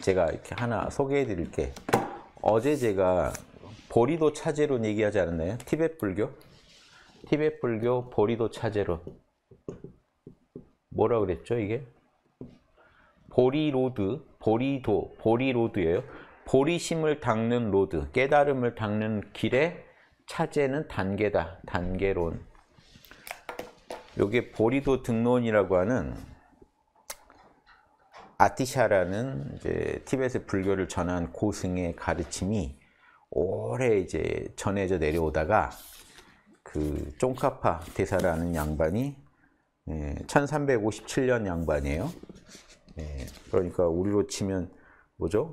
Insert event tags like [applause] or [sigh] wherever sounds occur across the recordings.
제가 이렇게 하나 소개해 드릴게 어제 제가 보리도 차제론 얘기하지 않았나요? 티벳 불교? 티벳 불교 보리도 차제론 뭐라 그랬죠 이게? 보리로드, 보리도, 보리로드예요. 보리심을 닦는 로드, 깨달음을 닦는 길에 차제는 단계다, 단계론. 요게 보리도 등론이라고 하는 아티샤라는 이제 티벳의 불교를 전한 고승의 가르침이 오래 이제 전해져 내려오다가 그 쫑카파 대사라는 양반이 1357년 예, 양반이에요. 예, 그러니까 우리로 치면 뭐죠?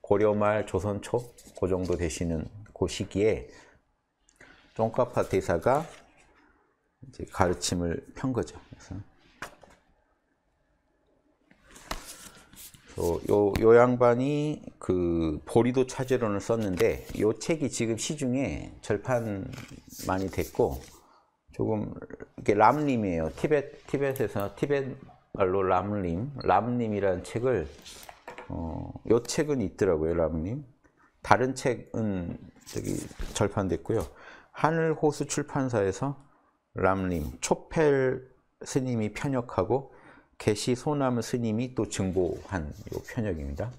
고려 말 조선 초그 정도 되시는 그 시기에 쫑카파 대사가 이제 가르침을 편 거죠. 그래서 어, 요, 요, 양반이 그 보리도 차제론을 썼는데 요 책이 지금 시중에 절판 많이 됐고 조금 이게 람님이에요. 티벳 티벳에서 티벳 말로 람님 람님이라는 책을 어, 요 책은 있더라고요. 람님 다른 책은 저기 절판됐고요. 하늘 호수 출판사에서 람님 초펠 스님이 편역하고 개시 소남 스님이 또 증보한 요 편역입니다.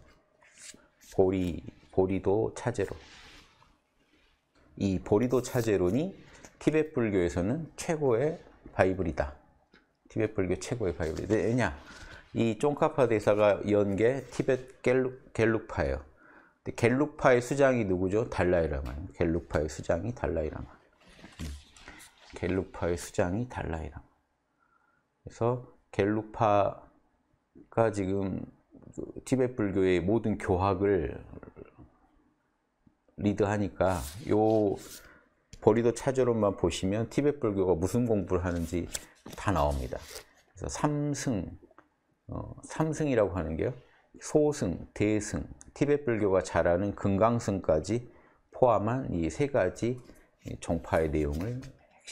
보리 보리도 차제로 이 보리도 차제론이 티벳 불교에서는 최고의 바이블이다. 티벳 불교 최고의 바이블이다. 왜냐? 이 쫑카파 대사가 연게 티벳 갤룩, 갤룩파예요. 갤룩파의 수장이 누구죠? 달라이라마예요. 갤룩파의 수장이 달라이라마. 음. 갤룩파의 수장이 달라이라마. 그래서 갤루파가 지금 그 티벳 불교의 모든 교학을 리드하니까 요 버리도 차조론만 보시면 티벳 불교가 무슨 공부를 하는지 다 나옵니다. 그래서 삼승, 어, 삼승이라고 하는 게요. 소승, 대승, 티베 불교가 잘하는 금강승까지 포함한 이 세 가지 종파의 내용을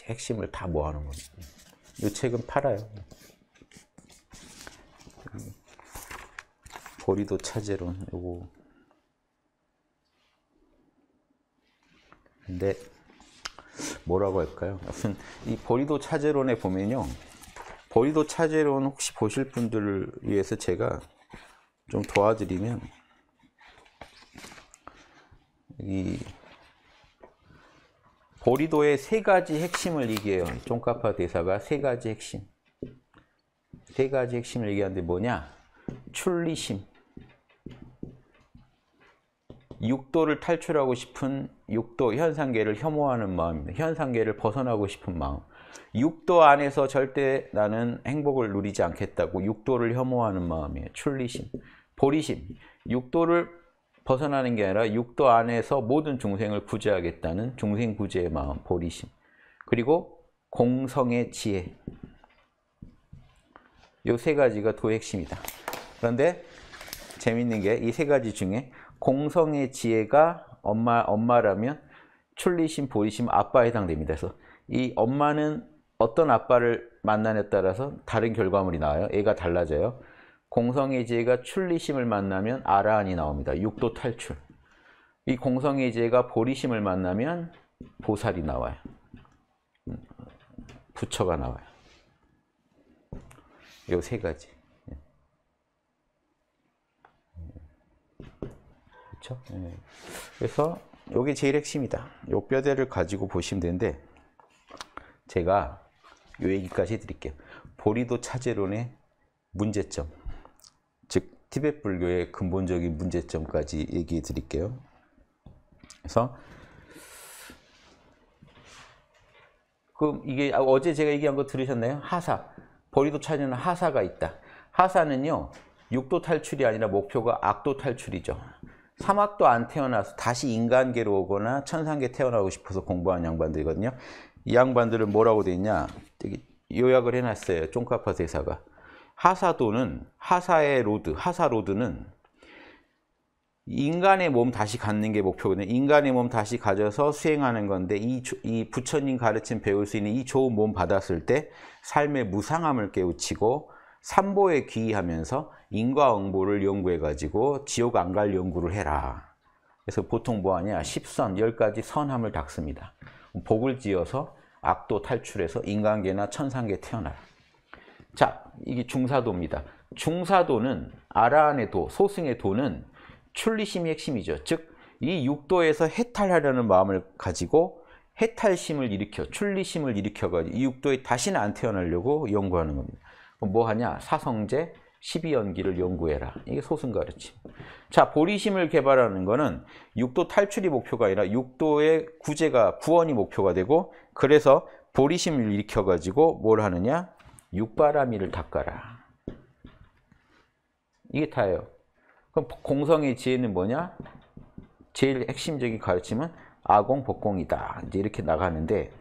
핵심을 다 모아놓은 겁니다. 이 책은 팔아요. 보리도 차제론 요거 근데 뭐라고 할까요? 아무튼 이 보리도 차제론에 보면요. 보리도 차제론 혹시 보실 분들을 위해서 제가 좀 도와드리면 이 보리도의 세 가지 핵심을 얘기해요. 쫑카파 대사가 세 가지 핵심. 세 가지 핵심을 얘기하는데 뭐냐? 출리심. 육도를 탈출하고 싶은 육도 현상계를 혐오하는 마음입니다. 현상계를 벗어나고 싶은 마음. 육도 안에서 절대 나는 행복을 누리지 않겠다고 육도를 혐오하는 마음이에요. 출리심, 보리심. 육도를 벗어나는 게 아니라 육도 안에서 모든 중생을 구제하겠다는 중생 구제의 마음, 보리심. 그리고 공성의 지혜. 이 세 가지가 도핵심이다. 그런데 재밌는 게 이 세 가지 중에 공성의 지혜가 엄마, 엄마라면 출리심, 보리심 아빠에 해당됩니다. 그래서 이 엄마는 어떤 아빠를 만나냐에 따라서 다른 결과물이 나와요. 애가 달라져요. 공성의 지혜가 출리심을 만나면 아라한이 나옵니다. 육도 탈출. 이 공성의 지혜가 보리심을 만나면 보살이 나와요. 음, 부처가 나와요. 요세 가지. 그렇죠. 예. 그래서 이게 제일 핵심이다. 요 뼈대를 가지고 보시면 되는데 제가 요 얘기까지 해드릴게요. 보리도 차제론의 문제점, 즉 티벳 불교의 근본적인 문제점까지 얘기해 드릴게요. 그래서 그 이게 아, 어제 제가 얘기한 거 들으셨나요? 하사. 보리도 차지는 하사가 있다. 하사는요. 육도 탈출이 아니라 목표가 악도 탈출이죠. 사막도 안 태어나서 다시 인간계로 오거나 천상계 태어나고 싶어서 공부한 양반들이거든요. 이 양반들은 뭐라고 돼 있냐? 요약을 해놨어요. 쫑카파 대사가. 하사도는 하사의 로드, 하사로드는 인간의 몸 다시 갖는 게 목표거든요. 인간의 몸 다시 가져서 수행하는 건데 이, 이 부처님 가르침 배울 수 있는 이 좋은 몸 받았을 때 삶의 무상함을 깨우치고 삼보에 귀의하면서 인과응보를 연구해가지고 지옥 안갈 연구를 해라. 그래서 보통 뭐하냐? 10선, 10가지 선함을 닦습니다. 복을 지어서 악도 탈출해서 인간계나 천상계 태어나라. 자, 이게 중사도입니다. 중사도는 아라한의 도, 소승의 도는 출리심이 핵심이죠. 즉, 이 육도에서 해탈하려는 마음을 가지고 해탈심을 일으켜, 출리심을 일으켜가지고 이 육도에 다시는 안 태어나려고 연구하는 겁니다. 그럼 뭐 하냐? 사성제 12연기를 연구해라. 이게 소승 가르침. 자, 보리심을 개발하는 거는 육도 탈출이 목표가 아니라 육도의 구제가 구원이 목표가 되고 그래서 보리심을 일으켜 가지고 뭘 하느냐? 육바람이를 닦아라. 이게 다예요. 그럼 공성의 지혜는 뭐냐? 제일 핵심적인 가르침은 아공 복공이다. 이제 이렇게 나가는데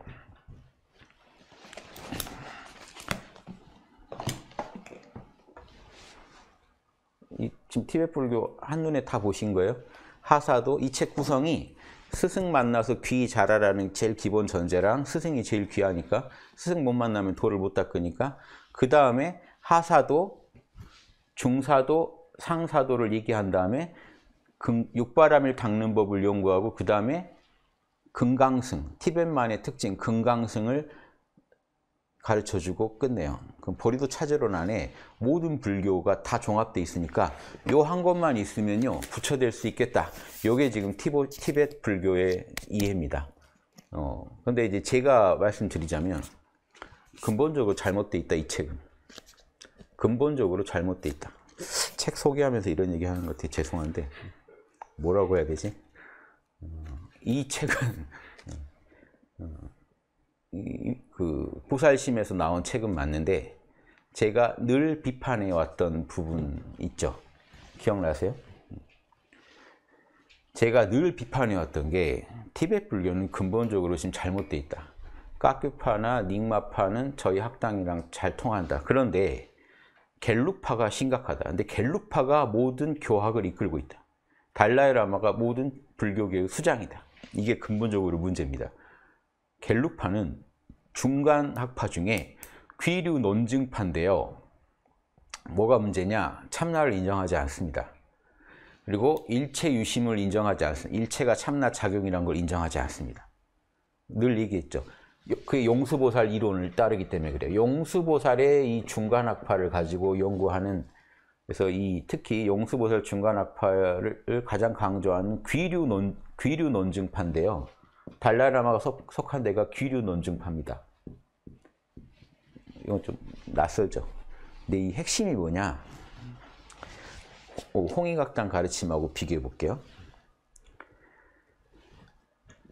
지금 티벳 불교 한눈에 다 보신 거예요. 하사도 이 책 구성이 스승 만나서 귀 잘하라는 제일 기본 전제랑 스승이 제일 귀하니까 스승 못 만나면 도를 못 닦으니까 그 다음에 하사도 중사도 상사도를 얘기한 다음에 금, 육바람을 닦는 법을 연구하고 그 다음에 금강승, 티벳만의 특징 금강승을 가르쳐주고 끝내요. 그럼 보리도 차제론 안에 모든 불교가 다 종합돼 있으니까 요 한 것만 있으면요 부처될 수 있겠다. 요게 지금 티보, 티벳 불교의 이해입니다. 어, 근데 이제 제가 말씀드리자면 근본적으로 잘못돼 있다 이 책은 근본적으로 잘못돼 있다. 책 소개하면서 이런 얘기하는 것 같아 죄송한데 뭐라고 해야 되지? 어, 이 책은 어, 어, 그 보살심에서 나온 책은 맞는데 제가 늘 비판해 왔던 부분 있죠. 기억나세요? 제가 늘 비판해 왔던 게 티벳 불교는 근본적으로 지금 잘못돼 있다. 까큐파나 닉마파는 저희 학당이랑 잘 통한다. 그런데 갤룩파가 심각하다. 근데 갤룩파가 모든 교학을 이끌고 있다. 달라이라마가 모든 불교계의 수장이다. 이게 근본적으로 문제입니다. 갤루파는 중간 학파 중에 귀류 논증파인데요. 뭐가 문제냐? 참나를 인정하지 않습니다. 그리고 일체 유심을 인정하지 않습니다. 일체가 참나 작용이라는 걸 인정하지 않습니다. 늘 얘기했죠. 그 용수보살 이론을 따르기 때문에 그래요. 용수보살의 이 중간학파를 가지고 연구하는 그래서 이 특히 용수보살 중간학파를 가장 강조하는 귀류 논 귀류 논증파인데요. 달라라마가 속한 데가 귀류 논증파입니다. 이건 좀 낯설죠. 근데 이 핵심이 뭐냐? 어, 홍익학당 가르침하고 비교해 볼게요.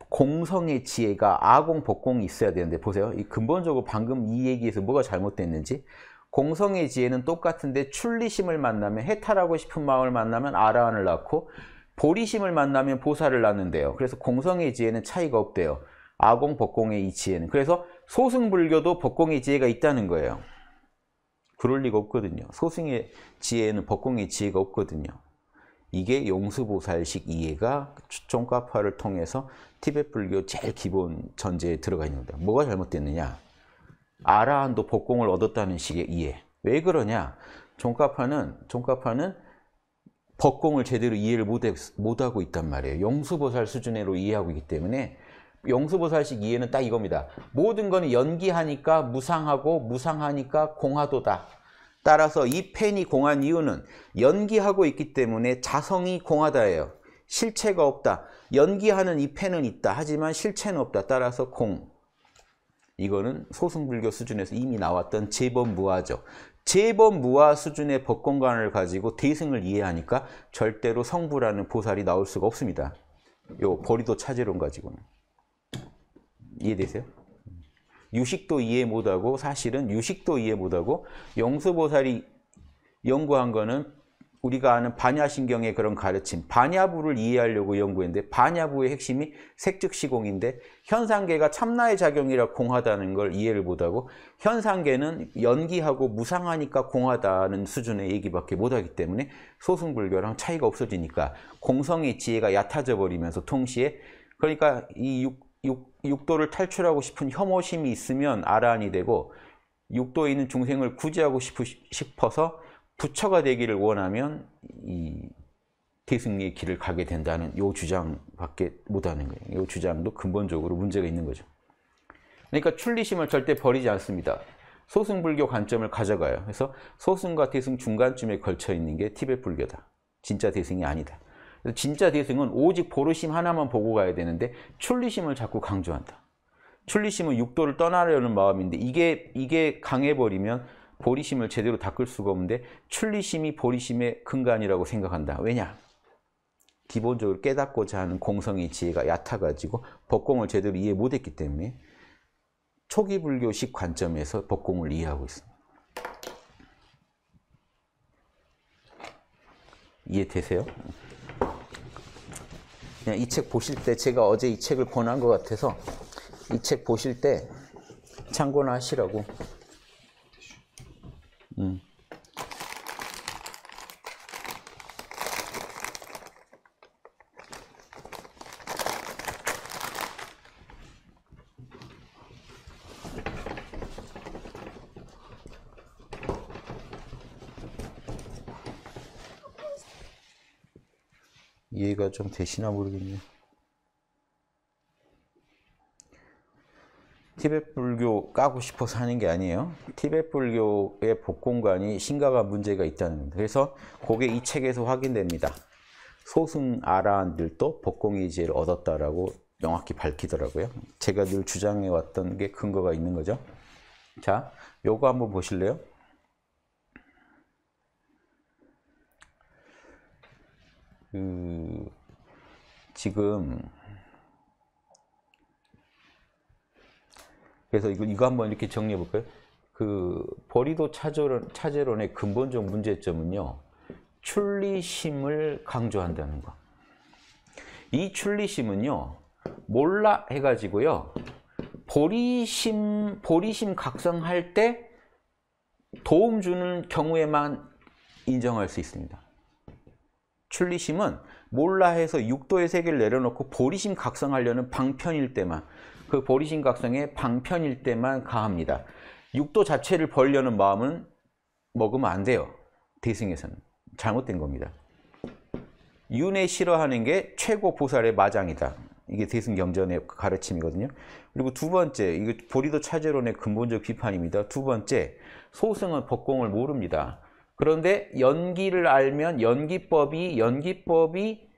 공성의 지혜가 아공, 복공이 있어야 되는데 보세요. 이 근본적으로 방금 이 얘기에서 뭐가 잘못됐는지 공성의 지혜는 똑같은데 출리심을 만나면 해탈하고 싶은 마음을 만나면 아라한을 낳고 보리심을 만나면 보살을 낳는데요. 그래서 공성의 지혜는 차이가 없대요. 아공, 법공의 이 지혜는. 그래서 소승불교도 법공의 지혜가 있다는 거예요. 그럴 리가 없거든요. 소승의 지혜는 법공의 지혜가 없거든요. 이게 용수보살식 이해가 종가파를 통해서 티벳불교 제일 기본 전제에 들어가 있는 겁니다. 뭐가 잘못됐느냐? 아라한도 복공을 얻었다는 식의 이해. 왜 그러냐? 종가파는 종가파는 법공을 제대로 이해를 못하고 있단 말이에요. 용수보살 수준으로 이해하고 있기 때문에 용수보살식 이해는 딱 이겁니다. 모든 거는 연기하니까 무상하고 무상하니까 공화도다. 따라서 이 펜이 공한 이유는 연기하고 있기 때문에 자성이 공하다예요. 실체가 없다. 연기하는 이 펜은 있다. 하지만 실체는 없다. 따라서 공. 이거는 소승불교 수준에서 이미 나왔던 제법무화죠. 제법 무아 수준의 법공관을 가지고 대승을 이해하니까 절대로 성부라는 보살이 나올 수가 없습니다. 요 버리도 차제론 가지고는. 이해되세요? 유식도 이해 못하고 사실은 유식도 이해 못하고 영수보살이 연구한 거는 우리가 아는 반야신경의 그런 가르침, 반야부를 이해하려고 연구했는데 반야부의 핵심이 색즉시공인데 현상계가 참나의 작용이라 공하다는 걸 이해를 못하고 현상계는 연기하고 무상하니까 공하다는 수준의 얘기밖에 못하기 때문에 소승불교랑 차이가 없어지니까 공성의 지혜가 얕아져 버리면서 동시에 그러니까 이 육, 육, 육도를 탈출하고 싶은 혐오심이 있으면 아란이 되고 육도에 있는 중생을 구제하고 싶으, 싶어서 부처가 되기를 원하면 이 대승리의 길을 가게 된다는 요 주장밖에 못하는 거예요. 요 주장도 근본적으로 문제가 있는 거죠. 그러니까 출리심을 절대 버리지 않습니다. 소승불교 관점을 가져가요. 그래서 소승과 대승 중간쯤에 걸쳐 있는 게 티벳 불교다. 진짜 대승이 아니다. 진짜 대승은 오직 보르심 하나만 보고 가야 되는데 출리심을 자꾸 강조한다. 출리심은 육도를 떠나려는 마음인데 이게 이게 강해버리면 보리심을 제대로 닦을 수가 없는데 출리심이 보리심의 근간이라고 생각한다. 왜냐? 기본적으로 깨닫고자 하는 공성의 지혜가 얕아가지고 법공을 제대로 이해 못했기 때문에 초기 불교식 관점에서 법공을 이해하고 있습니다. 이해되세요? 그냥 이책 보실 때 제가 어제 이 책을 권한 것 같아서 이 책 보실 때 참고나 하시라고 음. 이해가 좀 되시나 모르겠네요. 티벳 불교 까고 싶어서 하는 게 아니에요. 티벳 불교의 복공관이 심각한 문제가 있다는 겁니다. 그래서 그게 이 책에서 확인됩니다. 소승 아라한들도 복공의지를 얻었다라고 명확히 밝히더라고요. 제가 늘 주장해 왔던 게 근거가 있는 거죠. 자, 요거 한번 보실래요? 그 지금 그래서 이거, 이거 한번 이렇게 정리해 볼까요? 그 버리도 차제론, 차제론의 근본적 문제점은요. 출리심을 강조한다는 거. 이 출리심은요. 몰라 해가지고요. 보리심, 보리심 각성할 때 도움 주는 경우에만 인정할 수 있습니다. 출리심은 몰라 해서 육도의 세계를 내려놓고 보리심 각성하려는 방편일 때만 그 보리심각성의 방편일 때만 가합니다. 육도 자체를 벌려는 마음은 먹으면 안 돼요. 대승에서는. 잘못된 겁니다. 윤회 싫어하는 게 최고 보살의 마장이다. 이게 대승경전의 가르침이거든요. 그리고 두 번째, 이거 보리도 차제론의 근본적 비판입니다. 두 번째, 소승은 법공을 모릅니다. 그런데 연기를 알면 연기법이 연기법이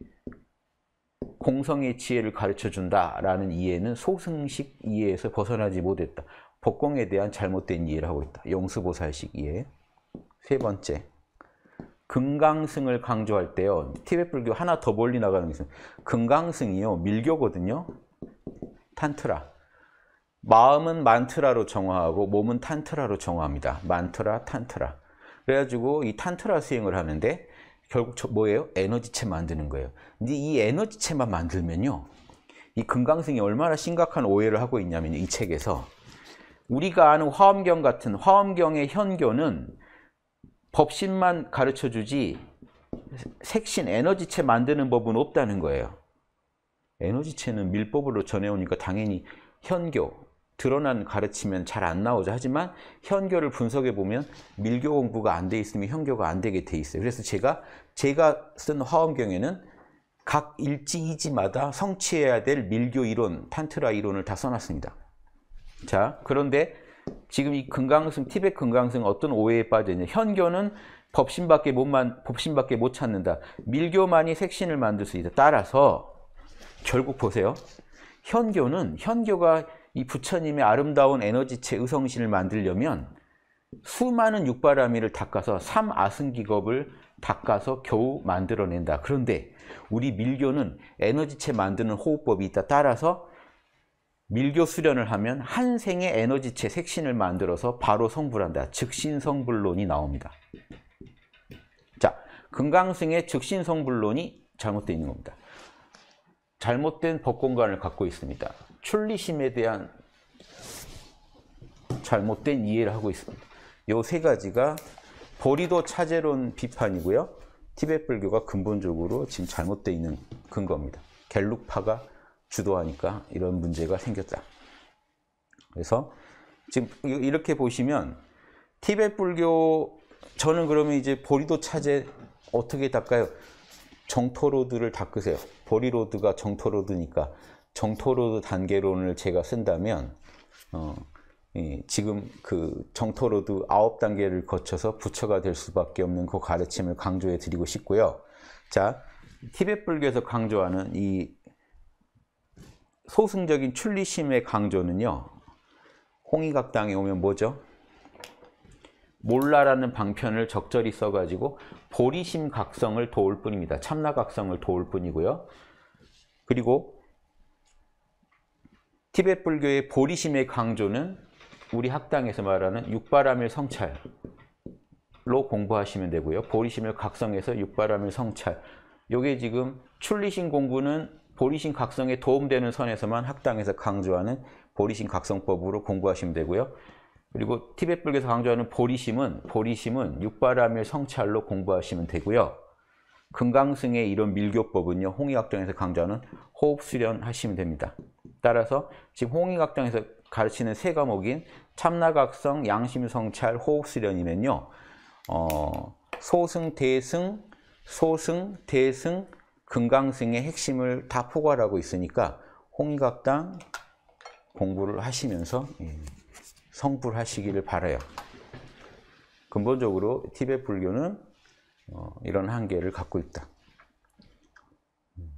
공성의 지혜를 가르쳐 준다라는 이해는 소승식 이해에서 벗어나지 못했다. 복공에 대한 잘못된 이해를 하고 있다. 용수보살식 이해. 세 번째, 금강승을 강조할 때요. 티벳 불교 하나 더 멀리 나가는 게 있어요. 금강승이요. 밀교거든요. 탄트라. 마음은 만트라로 정화하고 몸은 탄트라로 정화합니다. 만트라, 탄트라. 그래가지고 이 탄트라 수행을 하는데 결국 저 뭐예요? 에너지체 만드는 거예요. 근데 이 에너지체만 만들면요. 이 금강승이 얼마나 심각한 오해를 하고 있냐면이 책에서 우리가 아는 화엄경 같은 화엄경의 현교는 법신만 가르쳐 주지 색신 에너지체 만드는 법은 없다는 거예요. 에너지체는 밀법으로 전해오니까 당연히 현교, 드러난 가르치면 잘 안 나오죠. 하지만 현교를 분석해 보면 밀교 공부가 안 돼 있으면 현교가 안 되게 돼 있어요. 그래서 제가 제가 쓴 화엄경에는 각 일지 이지마다 성취해야 될 밀교 이론, 탄트라 이론을 다 써놨습니다. 자, 그런데 지금 이 금강승, 티벳 금강승 어떤 오해에 빠져있냐. 현교는 법신밖에 못만, 법신밖에 못 찾는다. 밀교만이 색신을 만들 수 있다. 따라서 결국 보세요. 현교는, 현교가 이 부처님의 아름다운 에너지체 의성신을 만들려면 수많은 육바라미를 닦아서 삼아승기겁을 닦아서 겨우 만들어낸다. 그런데 우리 밀교는 에너지체 만드는 호흡법이 있다. 따라서 밀교 수련을 하면 한 생의 에너지체 색신을 만들어서 바로 성불한다. 즉신성불론이 나옵니다. 자, 금강승의 즉신성불론이 잘못되어 있는 겁니다. 잘못된 법공관을 갖고 있습니다. 출리심에 대한 잘못된 이해를 하고 있습니다. 요 세 가지가 보리도 차제론 비판이고요. 티벳 불교가 근본적으로 지금 잘못되어 있는 근거입니다. 갤룩파가 주도하니까 이런 문제가 생겼다. 그래서 지금 이렇게 보시면 티벳 불교 저는 그러면 이제 보리도 차제 어떻게 닦아요? 정토로드를 닦으세요. 보리로드가 정토로드니까 정토로드 단계론을 제가 쓴다면 어, 예, 지금 그 정토로드 아홉 단계를 거쳐서 부처가 될 수밖에 없는 그 가르침을 강조해 드리고 싶고요. 자, 티벳 불교에서 강조하는 이 소승적인 출리심의 강조는요. 홍의각당에 오면 뭐죠? 몰라라는 방편을 적절히 써가지고 보리심 각성을 도울 뿐입니다. 참나 각성을 도울 뿐이고요. 그리고 티벳 불교의 보리심의 강조는 우리 학당에서 말하는 육바람일 성찰로 공부하시면 되고요. 보리심을 각성해서 육바람일 성찰. 이게 지금 출리신 공부는 보리심 각성에 도움되는 선에서만 학당에서 강조하는 보리심 각성법으로 공부하시면 되고요. 그리고 티벳 불교에서 강조하는 보리심은 보리심은 육바람일 성찰로 공부하시면 되고요. 금강승의 이런 밀교법은요. 홍의학당에서 강조하는 호흡 수련하시면 됩니다. 따라서 지금 홍익학당에서 가르치는 세 과목인 참나각성, 양심성찰, 호흡수련이면요. 어, 소승, 대승, 소승, 대승, 금강승의 핵심을 다 포괄하고 있으니까 홍익학당 공부를 하시면서 예, 성불 하시기를 바라요. 근본적으로 티벳 불교는 어, 이런 한계를 갖고 있다. 음,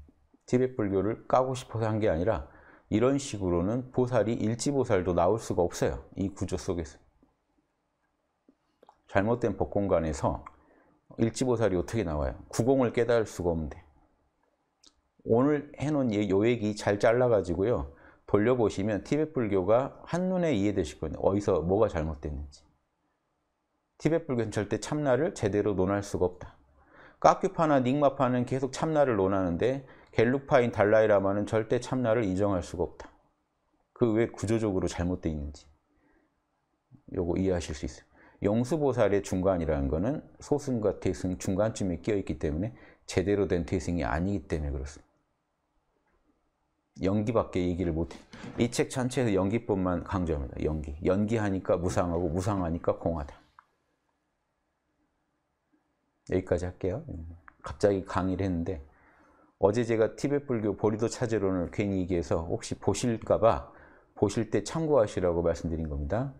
티벳 불교를 까고 싶어서 한 게 아니라 이런 식으로는 보살이 일지보살도 나올 수가 없어요. 이 구조 속에서. 잘못된 복공간에서 일지보살이 어떻게 나와요? 구공을 깨달을 수가 없는데. 오늘 해놓은 요 얘기 잘 잘라가지고요. 돌려보시면 티벳 불교가 한눈에 이해되실 거예요. 어디서 뭐가 잘못됐는지. 티벳 불교는 절대 참나를 제대로 논할 수가 없다. 까큐파나 닉마파는 계속 참나를 논하는데 갤룩파인 달라이 라마는 절대 참나를 인정할 수가 없다. 그 왜 구조적으로 잘못되어 있는지 요거 이해하실 수 있어요. 영수보살의 중간이라는 거는 소승과 태승 중간쯤에 끼어있기 때문에 제대로 된 태승이 아니기 때문에 그렇습니다. 연기밖에 얘기를 못해. 이 책 전체에서 연기법만 강조합니다. 연기. 연기하니까 무상하고 무상하니까 공하다. 여기까지 할게요. 갑자기 강의를 했는데 어제 제가 티벳 불교 보리도 차제론을 괜히 얘기해서 혹시 보실까 봐 보실 때 참고하시라고 말씀드린 겁니다.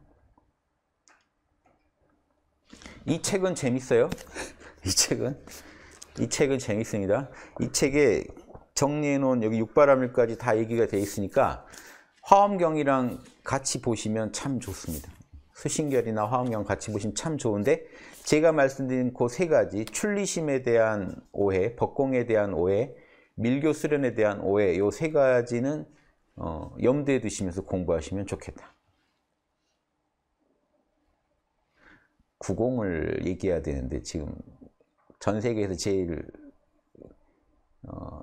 이 책은 재밌어요. [laughs] 이 책은 이 책은 재밌습니다. 이 책에 정리해 놓은 여기 육바라밀까지 다 얘기가 돼 있으니까 화엄경이랑 같이 보시면 참 좋습니다. 수신결이나 화엄경 같이 보시면 참 좋은데 제가 말씀드린 그 세 가지 출리심에 대한 오해, 법공에 대한 오해, 밀교 수련에 대한 오해 이 세 가지는 어, 염두에 두시면서 공부하시면 좋겠다. 구공을 얘기해야 되는데 지금 전 세계에서 제일 어,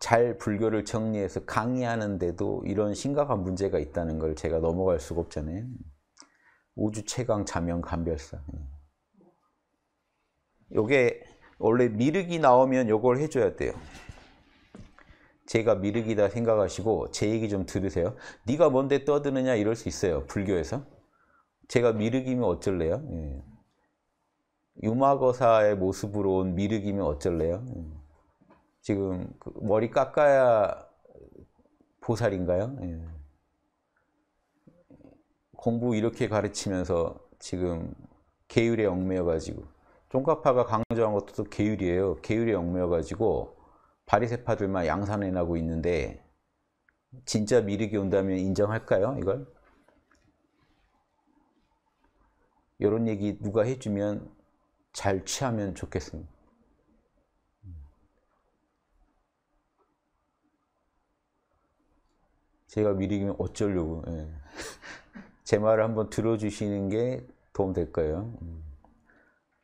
잘 불교를 정리해서 강의하는데도 이런 심각한 문제가 있다는 걸 제가 넘어갈 수가 없잖아요. 우주 최강 자명 감별사. 요게 원래 미륵이 나오면 요걸 해줘야 돼요. 제가 미륵이다 생각하시고 제 얘기 좀 들으세요. 네가 뭔데 떠드느냐 이럴 수 있어요. 불교에서. 제가 미륵이면 어쩔래요? 예. 유마거사의 모습으로 온 미륵이면 어쩔래요? 예. 지금 그 머리 깎아야 보살인가요? 예. 공부 이렇게 가르치면서 지금 계율에 얽매여가지고 종가파가 강조한 것도 계율이에요. 계율에 얽매여가지고 바리세파들만 양산해 나고 있는데 진짜 미륵이 온다면 인정할까요? 이걸? 이런 얘기 누가 해주면 잘 취하면 좋겠습니다. 제가 미륵이면 어쩌려고. 예. [laughs] 제 말을 한번 들어주시는 게 도움될 거예요. 음.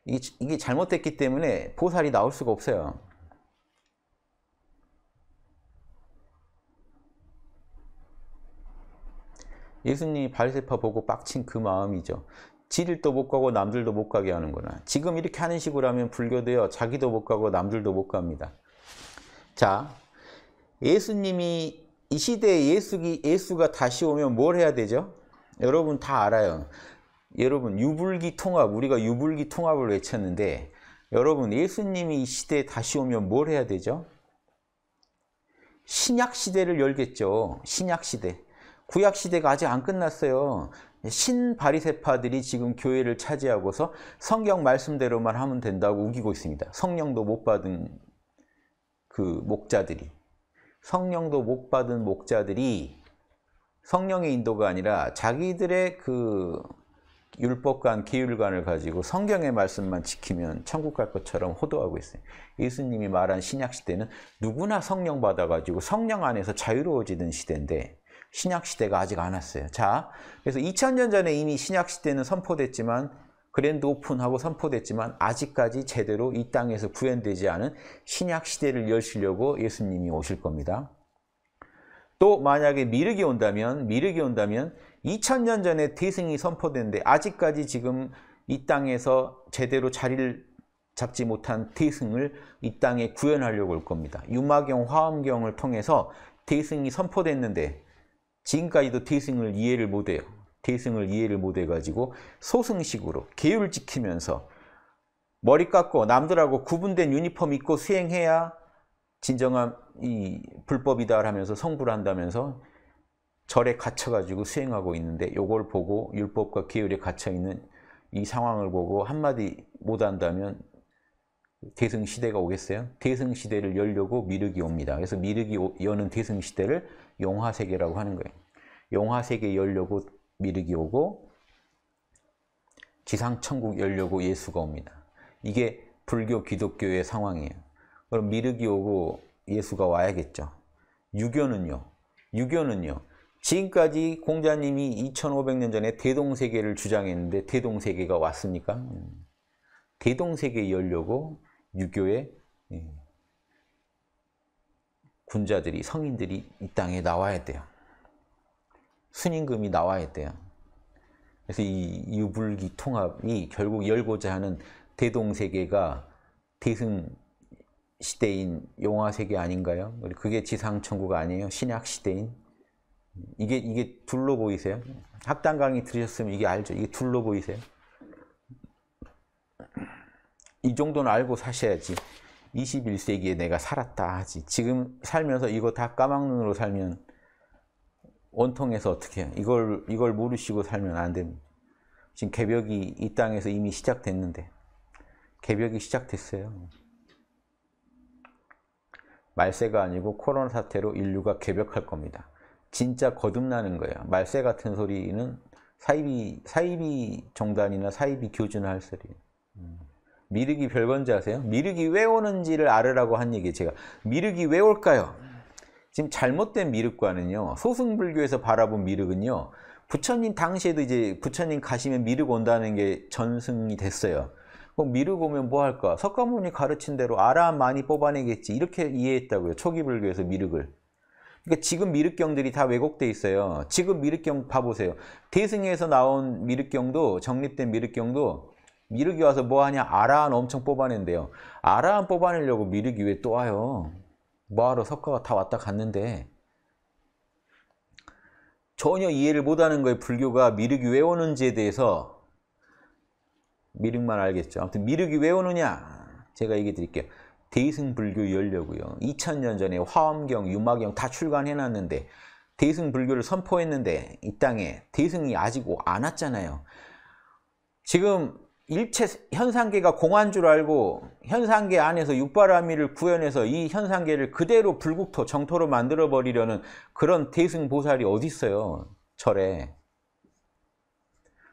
이게 잘못됐기 때문에 보살이 나올 수가 없어요. 예수님이 바리새파 보고 빡친 그 마음이죠. 지들도 못 가고 남들도 못 가게 하는 구나 지금 이렇게 하는 식으로 하면 불교되어 자기도 못 가고 남들도 못 갑니다. 자, 예수님이 이 시대에 예수기, 예수가 다시 오면 뭘 해야 되죠? 여러분 다 알아요. 여러분 유불기 통합, 우리가 유불기 통합을 외쳤는데 여러분 예수님이 이 시대에 다시 오면 뭘 해야 되죠? 신약 시대를 열겠죠. 신약 시대. 구약 시대가 아직 안 끝났어요. 신바리세파들이 지금 교회를 차지하고서 성경 말씀대로만 하면 된다고 우기고 있습니다. 성령도 못 받은 그 목자들이 성령도 못 받은 목자들이 성령의 인도가 아니라 자기들의 그 율법관, 기율관을 가지고 성경의 말씀만 지키면 천국 갈 것처럼 호도하고 있어요. 예수님이 말한 신약시대는 누구나 성령 받아가지고 성령 안에서 자유로워지는 시대인데 신약 시대가 아직 안 왔어요. 자, 그래서 2000년 전에 이미 신약 시대는 선포됐지만 그랜드 오픈하고 선포됐지만 아직까지 제대로 이 땅에서 구현되지 않은 신약 시대를 여시려고 예수님이 오실 겁니다. 또 만약에 미륵이 온다면 미륵이 온다면 2000년 전에 대승이 선포됐는데 아직까지 지금 이 땅에서 제대로 자리를 잡지 못한 대승을 이 땅에 구현하려고 올 겁니다. 유마경, 화엄경을 통해서 대승이 선포됐는데 지금까지도 대승을 이해를 못해요. 대승을 이해를 못해가지고 소승식으로 계율 지키면서 머리 깎고 남들하고 구분된 유니폼 입고 수행해야 진정한 이 불법이다 하면서 성불 한다면서 절에 갇혀가지고 수행하고 있는데 요걸 보고 율법과 계율에 갇혀있는 이 상황을 보고 한마디 못한다면 대승시대가 오겠어요? 대승시대를 열려고 미륵이 옵니다. 그래서 미륵이 여는 대승시대를 용화 세계라고 하는 거예요. 용화 세계 열려고 미륵이 오고 지상 천국 열려고 예수가 옵니다. 이게 불교 기독교의 상황이에요. 그럼 미륵이 오고 예수가 와야겠죠. 유교는요. 유교는요. 지금까지 공자님이 2500년 전에 대동세계를 주장했는데 대동세계가 왔습니까? 음. 대동세계 열려고 유교의 예. 군자들이 성인들이 이 땅에 나와야 돼요. 순임금이 나와야 돼요. 그래서 이 유불기 통합이 결국 열고자 하는 대동 세계가 대승 시대인 용화 세계 아닌가요? 그게 지상 천국 아니에요? 신약 시대인 이게 이게 둘로 보이세요? 학당 강의 들으셨으면 이게 알죠? 이게 둘로 보이세요? 이 정도는 알고 사셔야지. 21세기에 내가 살았다 하지. 지금 살면서 이거 다 까막눈으로 살면 원통에서 어떻게 이걸 이걸 모르시고 살면 안 됩니다. 지금 개벽이 이 땅에서 이미 시작됐는데 개벽이 시작됐어요. 말세가 아니고 코로나 사태로 인류가 개벽할 겁니다. 진짜 거듭나는 거예요. 말세 같은 소리는 사이비 사이비 정단이나 사이비 교주나 할 소리예요. 음. 미륵이 별건지 아세요? 미륵이 왜 오는지를 알으라고 한 얘기 예요 제가 미륵이 왜 올까요? 지금 잘못된 미륵과는요 소승불교에서 바라본 미륵은요 부처님 당시에도 이제 부처님 가시면 미륵 온다는 게 전승이 됐어요 그럼 미륵 오면 뭐 할까? 석가모니 가르친 대로 알아 많이 뽑아내겠지 이렇게 이해했다고요 초기 불교에서 미륵을 그러니까 지금 미륵경들이 다 왜곡돼 있어요 지금 미륵경 봐보세요 대승에서 나온 미륵경도 정립된 미륵경도 미륵이 와서 뭐하냐? 아라한 엄청 뽑아낸대요. 아라한 뽑아내려고 미륵이 왜 또 와요? 뭐하러 석가가 다 왔다 갔는데 전혀 이해를 못하는 거예요. 불교가 미륵이 왜 오는지에 대해서 미륵만 알겠죠. 아무튼 미륵이 왜 오느냐? 제가 얘기 드릴게요. 대승불교 열려고요. 2000년 전에 화엄경, 유마경 다 출간해놨는데 대승불교를 선포했는데 이 땅에 대승이 아직 안 왔잖아요. 지금 일체 현상계가 공한 줄 알고 현상계 안에서 육바라밀을 구현해서 이 현상계를 그대로 불국토 정토로 만들어 버리려는 그런 대승보살이 어디 있어요 절에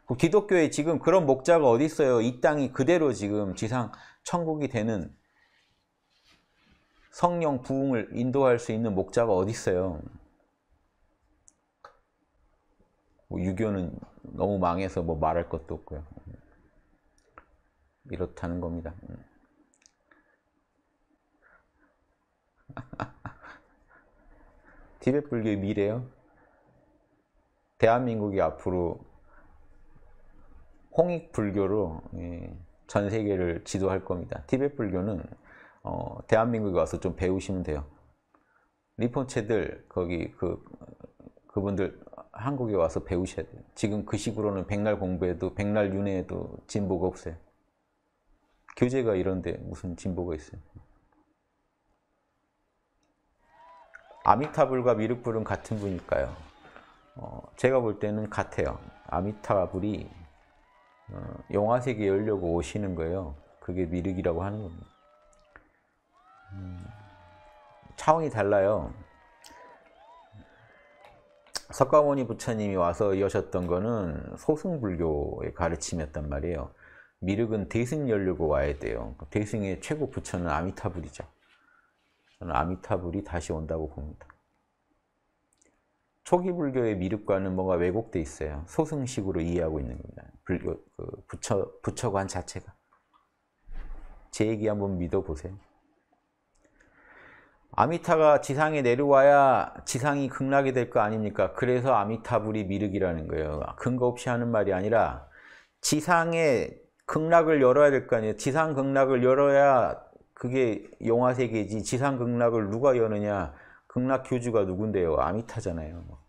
그 기독교에 지금 그런 목자가 어디 있어요 이 땅이 그대로 지금 지상 천국이 되는 성령 부흥을 인도할 수 있는 목자가 어디 있어요 뭐 유교는 너무 망해서 뭐 말할 것도 없고요 이렇다는 겁니다. 티벳 음. [laughs] 불교의 미래요? 대한민국이 앞으로 홍익 불교로 예, 전 세계를 지도할 겁니다. 티벳 불교는 어, 대한민국에 와서 좀 배우시면 돼요. 리폰체들 거기 그 그분들 한국에 와서 배우셔야 돼요. 지금 그 식으로는 백날 공부해도 백날 윤회해도 진보가 없어요. 교재가 이런데 무슨 진보가 있어요. 아미타불과 미륵불은 같은 분일까요? 어, 제가 볼 때는 같아요. 아미타불이 어, 영화세계 열려고 오시는 거예요. 그게 미륵이라고 하는 겁니다. 음, 차원이 달라요. 석가모니 부처님이 와서 이셨던 거는 소승불교의 가르침이었단 말이에요. 미륵은 대승 열려고 와야 돼요. 대승의 최고 부처는 아미타불이죠. 저는 아미타불이 다시 온다고 봅니다. 초기 불교의 미륵과는 뭔가 왜곡돼 있어요. 소승식으로 이해하고 있는 겁니다. 불교 그 부처 부처관 자체가 제 얘기 한번 믿어보세요. 아미타가 지상에 내려와야 지상이 극락이 될 거 아닙니까? 그래서 아미타불이 미륵이라는 거예요. 근거 없이 하는 말이 아니라 지상에 극락을 열어야 될 거 아니에요. 지상 극락을 열어야 그게 영화 세계지. 지상 극락을 누가 여느냐? 극락 교주가 누군데요? 아미타잖아요. 뭐.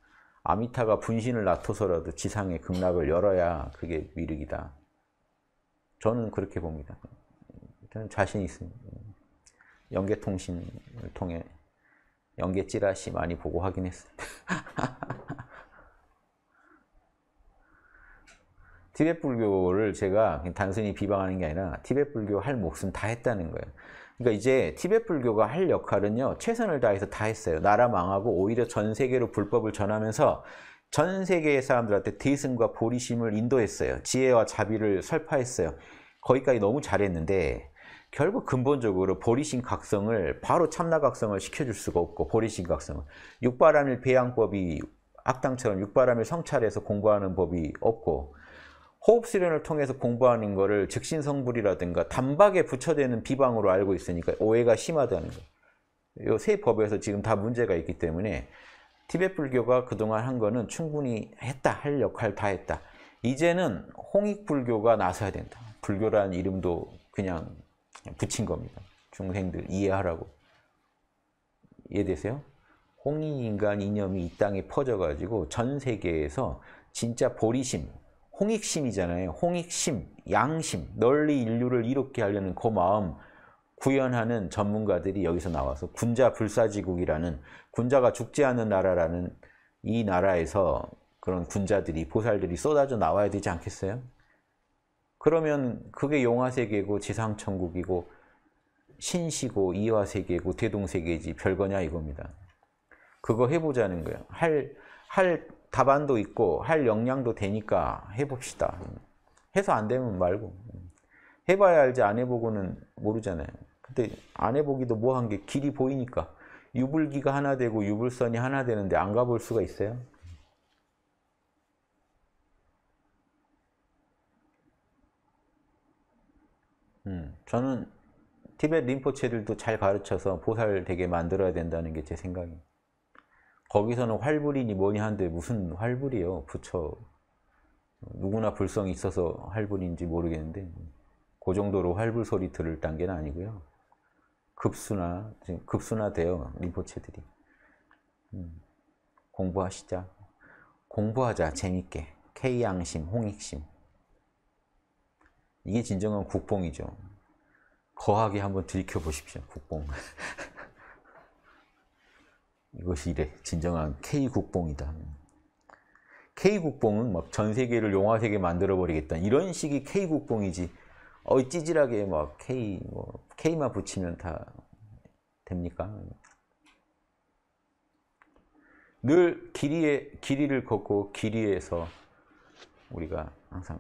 아미타가 분신을 낳고서라도 지상의 극락을 열어야 그게 미륵이다. 저는 그렇게 봅니다. 저는 자신 있습니다. 연계통신을 통해 연계 찌라시 많이 보고 하긴 했어요. [laughs] 티벳 불교를 제가 단순히 비방하는 게 아니라 티벳 불교 할 목숨 다 했다는 거예요. 그러니까 이제 티벳 불교가 할 역할은요. 최선을 다해서 다 했어요. 나라 망하고 오히려 전 세계로 불법을 전하면서 전 세계의 사람들한테 대승과 보리심을 인도했어요. 지혜와 자비를 설파했어요. 거기까지 너무 잘했는데 결국 근본적으로 보리신 각성을 바로 참나 각성을 시켜줄 수가 없고 보리신 각성을 육바람일 배양법이 악당처럼 육바람일 성찰해서 공부하는 법이 없고 호흡 수련을 통해서 공부하는 거를 즉신 성불이라든가 단박에 부처되는 비방으로 알고 있으니까 오해가 심하다는 거예요. 이세 법에서 지금 다 문제가 있기 때문에 티벳 불교가 그동안 한 거는 충분히 했다 할 역할 다 했다. 이제는 홍익 불교가 나서야 된다. 불교라는 이름도 그냥 붙인 겁니다. 중생들 이해하라고. 이해되세요? 홍익 인간 이념이 이 땅에 퍼져가지고 전 세계에서 진짜 보리심, 홍익심이잖아요. 홍익심, 양심, 널리 인류를 이롭게 하려는 그 마음 구현하는 전문가들이 여기서 나와서 군자 불사지국이라는 군자가 죽지 않는 나라라는 이 나라에서 그런 군자들이 보살들이 쏟아져 나와야 되지 않겠어요? 그러면 그게 용화세계고 지상천국이고 신시고 이화세계고 대동세계지 별거냐 이겁니다. 그거 해보자는 거예요. 할, 할 답안도 있고 할 역량도 되니까 해봅시다. 해서 안 되면 말고 해봐야 알지 안 해보고는 모르잖아요. 근데 안 해보기도 뭐한게 길이 보이니까 유불기가 하나 되고 유불선이 하나 되는데 안 가볼 수가 있어요? 음, 저는 티벳 림포체들도 잘 가르쳐서 보살 되게 만들어야 된다는 게 제 생각입니다. 거기서는 활불이니 뭐니 하는데 무슨 활불이요 부처 누구나 불성이 있어서 활불인지 모르겠는데 그 정도로 활불 소리 들을 단계는 아니고요 급수나 지금 급수나돼요 림포체들이 음, 공부하시자 공부하자 재밌게 K양심, 홍익심 이게 진정한 국뽕이죠 거하게 한번 들켜보십시오 국뽕 [laughs] 이것이 이래 진정한 K국뽕이다. K국뽕은 막전 세계를 용화 세계 만들어 버리겠다. 이런 식이 K국뽕이지. 어 찌질하게 막 K 뭐 K만 붙이면 다 됩니까? 늘 길이에 길이를 걷고 길이에서 우리가 항상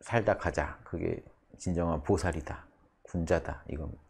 살다 가자. 그게 진정한 보살이다. 군자다. 이겁니다.